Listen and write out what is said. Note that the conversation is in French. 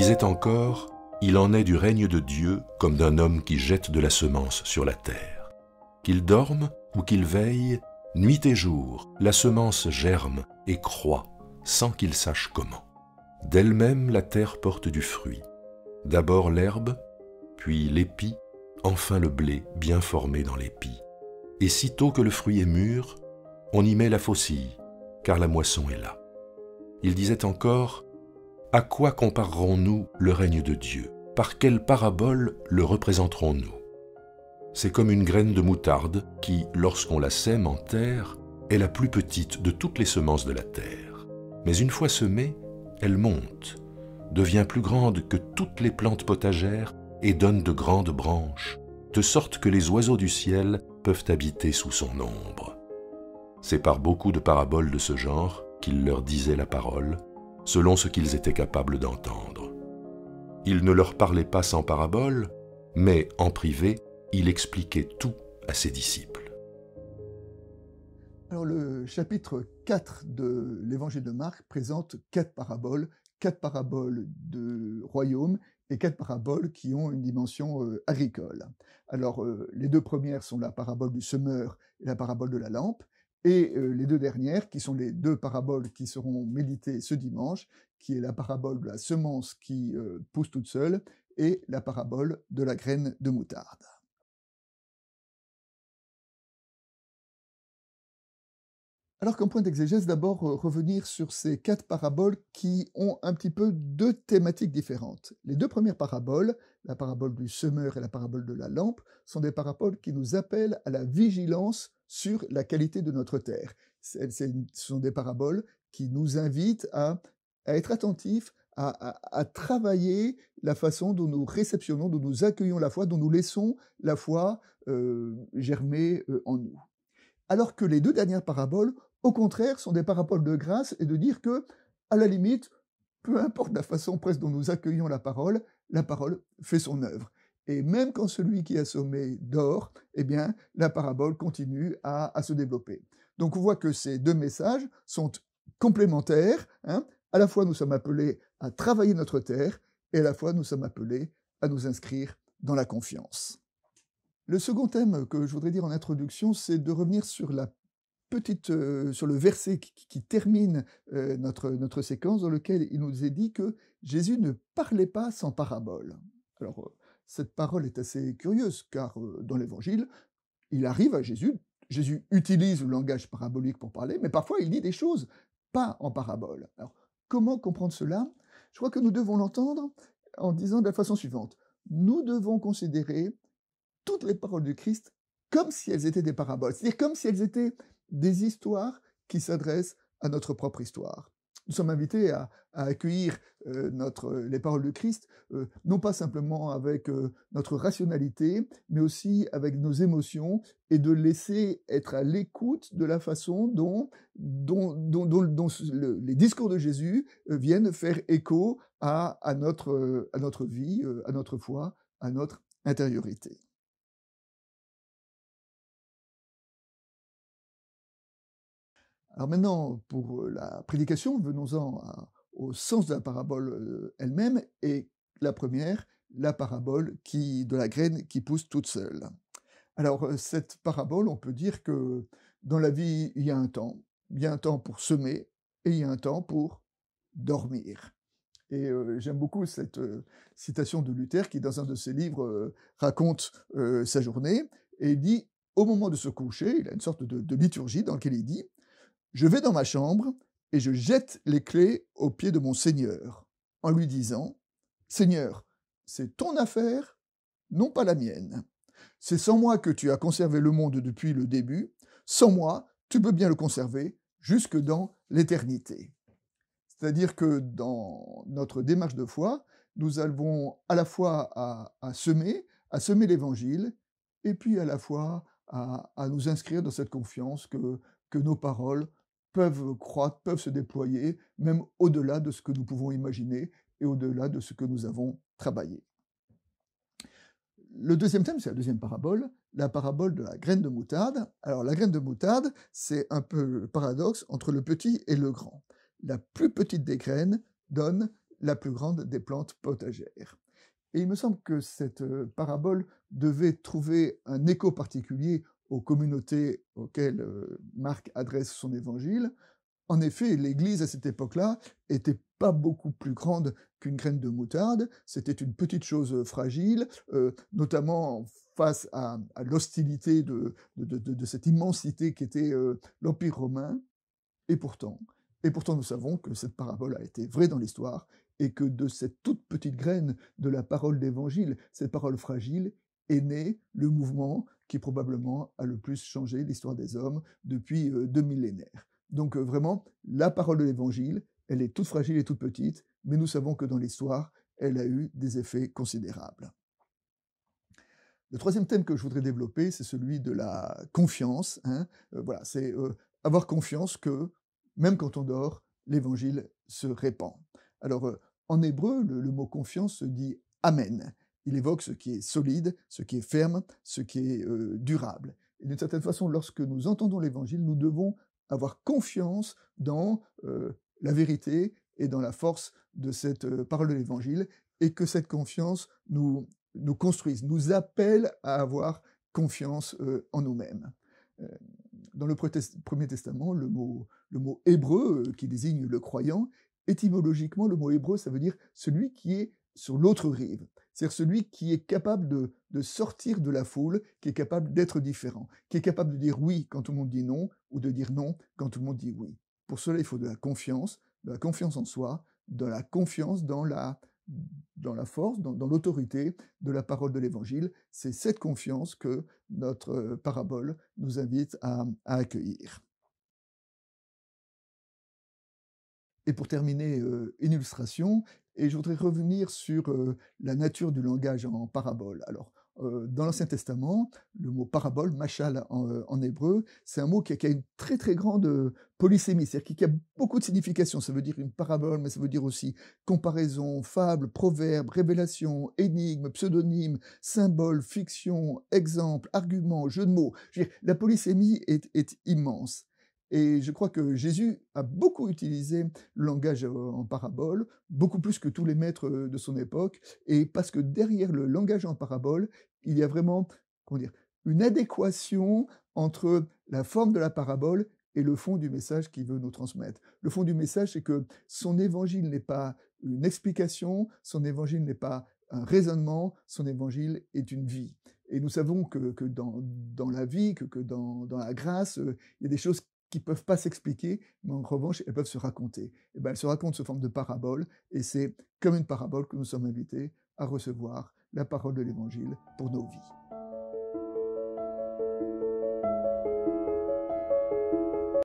disait encore Il en est du règne de Dieu comme d'un homme qui jette de la semence sur la terre. Qu'il dorme ou qu'il veille, nuit et jour, la semence germe et croît sans qu'il sache comment. D'elle-même la terre porte du fruit. D'abord l'herbe, puis l'épi, enfin le blé bien formé dans l'épi. Et sitôt que le fruit est mûr, on y met la faucille, car la moisson est là. Il disait encore, à quoi comparerons-nous le règne de Dieu Par quelle parabole le représenterons-nous C'est comme une graine de moutarde qui, lorsqu'on la sème en terre, est la plus petite de toutes les semences de la terre. Mais une fois semée, elle monte, devient plus grande que toutes les plantes potagères et donne de grandes branches, de sorte que les oiseaux du ciel peuvent habiter sous son ombre. C'est par beaucoup de paraboles de ce genre qu'il leur disait la parole, selon ce qu'ils étaient capables d'entendre. Il ne leur parlait pas sans parabole, mais en privé, il expliquait tout à ses disciples. Alors le chapitre 4 de l'évangile de Marc présente quatre paraboles, quatre paraboles de royaume et quatre paraboles qui ont une dimension euh, agricole. Alors euh, les deux premières sont la parabole du semeur et la parabole de la lampe, et euh, les deux dernières, qui sont les deux paraboles qui seront méditées ce dimanche, qui est la parabole de la semence qui euh, pousse toute seule et la parabole de la graine de moutarde. Alors comme point d'exégèse, d'abord euh, revenir sur ces quatre paraboles qui ont un petit peu deux thématiques différentes. Les deux premières paraboles, la parabole du semeur et la parabole de la lampe, sont des paraboles qui nous appellent à la vigilance sur la qualité de notre terre. ce sont des paraboles qui nous invitent à, être attentifs, à, travailler la façon dont nous réceptionnons, dont nous accueillons la foi, dont nous laissons la foi euh, germer euh, en nous. Alors que les deux dernières paraboles, au contraire, sont des paraboles de grâce et de dire que, à la limite, peu importe la façon presque dont nous accueillons la parole, la parole fait son œuvre. Et même quand celui qui a sommé dort, eh bien, la parabole continue à, se développer. Donc on voit que ces deux messages sont complémentaires. Hein. À la fois, nous sommes appelés à travailler notre terre, et à la fois, nous sommes appelés à nous inscrire dans la confiance. Le second thème que je voudrais dire en introduction, c'est de revenir sur la petite, euh, sur le verset qui, termine euh, notre, notre séquence, dans lequel il nous est dit que Jésus ne parlait pas sans parabole. Alors, euh, cette parole est assez curieuse, car dans l'Évangile, il arrive à Jésus, Jésus utilise le langage parabolique pour parler, mais parfois il dit des choses pas en parabole. Alors, comment comprendre cela Je crois que nous devons l'entendre en disant de la façon suivante. Nous devons considérer toutes les paroles du Christ comme si elles étaient des paraboles, c'est-à-dire comme si elles étaient des histoires qui s'adressent à notre propre histoire. Nous sommes invités à, accueillir euh, les paroles de Christ, euh, non pas simplement avec euh, notre rationalité, mais aussi avec nos émotions, et de laisser être à l'écoute de la façon dont, les discours de Jésus viennent faire écho à, notre, à notre vie, à notre foi, à notre intériorité. Alors maintenant, pour euh, la prédication, venons-en au sens de la parabole euh, elle-même, et la première, la parabole qui, de la graine qui pousse toute seule. Alors euh, cette parabole, on peut dire que dans la vie, il y a un temps. Il y a un temps pour semer et il y a un temps pour dormir. Et j'aime beaucoup cette citation de Luther qui, dans un de ses livres, raconte sa journée et dit, au moment de se coucher, il a une sorte de, de liturgie dans laquelle il dit, je vais dans ma chambre et je jette les clés aux pieds de mon Seigneur, en lui disant, Seigneur, c'est ton affaire, non pas la mienne. C'est sans moi que tu as conservé le monde depuis le début, sans moi, tu peux bien le conserver jusque dans l'éternité. C'est-à-dire que dans notre démarche de foi, nous avons à la fois à, semer, à semer l'Évangile, et puis à la fois à, nous inscrire dans cette confiance que nos paroles peuvent croître, peuvent se déployer, même au-delà de ce que nous pouvons imaginer et au-delà de ce que nous avons travaillé. Le deuxième thème, c'est la deuxième parabole, la parabole de la graine de moutarde. Alors la graine de moutarde, c'est un peu le paradoxe entre le petit et le grand. La plus petite des graines donne la plus grande des plantes potagères. Et il me semble que cette euh, parabole devait trouver un écho particulier aux communautés auxquelles euh, Marc adresse son évangile. En effet, l'Église à cette époque-là n'était pas beaucoup plus grande qu'une graine de moutarde. C'était une petite chose euh, fragile, euh, notamment face à, l'hostilité de, cette immensité qu'était l'Empire romain. Et pourtant, et pourtant, nous savons que cette parabole a été vraie dans l'histoire et que de cette toute petite graine de la parole d'Évangile, cette parole fragile, est né le mouvement qui probablement a le plus changé l'histoire des hommes depuis euh, deux millénaires. Donc euh, vraiment, la parole de l'Évangile, elle est toute fragile et toute petite, mais nous savons que dans l'histoire, elle a eu des effets considérables. Le troisième thème que je voudrais développer, c'est celui de la confiance. Hein. Euh, voilà, c'est avoir confiance que, même quand on dort, l'Évangile se répand. Alors, en hébreu, le, mot confiance se dit Amen. Il évoque ce qui est solide, ce qui est ferme, ce qui est euh, durable. Et d'une certaine façon, lorsque nous entendons l'Évangile, nous devons avoir confiance dans euh, la vérité et dans la force de cette euh, parole de l'Évangile, et que cette confiance nous, construise, nous appelle à avoir confiance en nous-mêmes. Dans le Premier Testament, le mot, le mot hébreu qui désigne le croyant, étymologiquement, le mot hébreu, ça veut dire celui qui est sur l'autre rive. C'est-à-dire celui qui est capable de, sortir de la foule, qui est capable d'être différent, qui est capable de dire oui quand tout le monde dit non, ou de dire non quand tout le monde dit oui. Pour cela, il faut de la confiance, de la confiance en soi, de la confiance dans la, force, dans, l'autorité de la parole de l'Évangile. C'est cette confiance que notre euh, parabole nous invite à, accueillir. Et pour terminer, euh, une illustration, et je voudrais revenir sur la nature du langage en parabole. Alors, dans l'Ancien Testament, le mot parabole, machal en, hébreu, c'est un mot qui a, une très très grande polysémie, c'est-à-dire qui a beaucoup de significations. Ça veut dire une parabole, mais ça veut dire aussi comparaison, fable, proverbe, révélation, énigme, pseudonyme, symbole, fiction, exemple, argument, jeu de mots. Je veux dire, la polysémie est immense. Et je crois que Jésus a beaucoup utilisé le langage en parabole, beaucoup plus que tous les maîtres de son époque, et parce que derrière le langage en parabole, il y a vraiment, comment dire, une adéquation entre la forme de la parabole et le fond du message qu'il veut nous transmettre. Le fond du message, c'est que son évangile n'est pas une explication, son évangile n'est pas un raisonnement, son évangile est une vie. Et nous savons que, que dans, dans, la vie, que, que dans, dans, la grâce, il y a des choses qui ne peuvent pas s'expliquer, mais en revanche, elles peuvent se raconter. Et ben, elles se racontent sous forme de paraboles, et c'est comme une parabole que nous sommes invités à recevoir la parole de l'Évangile pour nos vies.